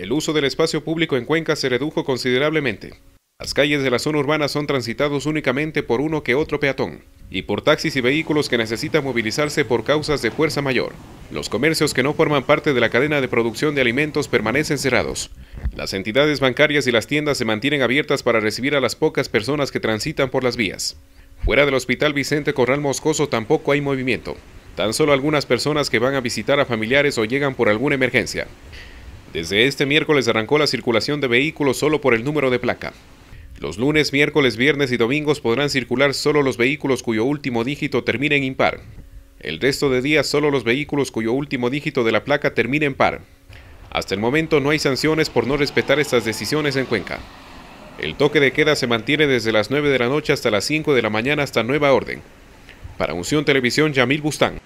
el uso del espacio público en Cuenca se redujo considerablemente. Las calles de la zona urbana son transitados únicamente por uno que otro peatón y por taxis y vehículos que necesitan movilizarse por causas de fuerza mayor. Los comercios que no forman parte de la cadena de producción de alimentos permanecen cerrados. Las entidades bancarias y las tiendas se mantienen abiertas para recibir a las pocas personas que transitan por las vías. Fuera del Hospital Vicente Corral Moscoso tampoco hay movimiento. Tan solo algunas personas que van a visitar a familiares o llegan por alguna emergencia. Desde este miércoles arrancó la circulación de vehículos solo por el número de placa. Los lunes, miércoles, viernes y domingos podrán circular solo los vehículos cuyo último dígito termine en impar. El resto de días solo los vehículos cuyo último dígito de la placa termine en par. Hasta el momento no hay sanciones por no respetar estas decisiones en Cuenca. El toque de queda se mantiene desde las 9 de la noche hasta las 5 de la mañana hasta nueva orden. Para Unción Televisión, Yamil Bustán.